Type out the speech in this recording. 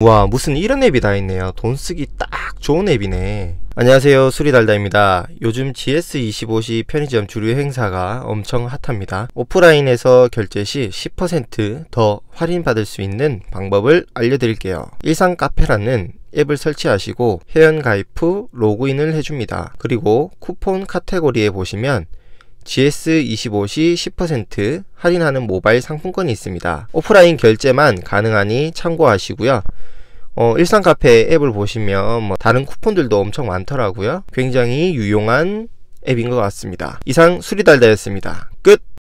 와 무슨 이런 앱이 다 있네요 돈 쓰기 딱 좋은 앱이네 안녕하세요 수리달다입니다 요즘 GS25시 편의점 주류 행사가 엄청 핫합니다 오프라인에서 결제 시 10%더 할인받을 수 있는 방법을 알려드릴게요 일상 카페라는 앱을 설치하시고 회원 가입 후 로그인을 해줍니다 그리고 쿠폰 카테고리에 보시면 GS25시 10% 할인하는 모바일 상품권이 있습니다 오프라인 결제만 가능하니 참고하시고요 어, 일상 카페 앱을 보시면 뭐 다른 쿠폰들도 엄청 많더라고요. 굉장히 유용한 앱인 것 같습니다. 이상 수리달다였습니다.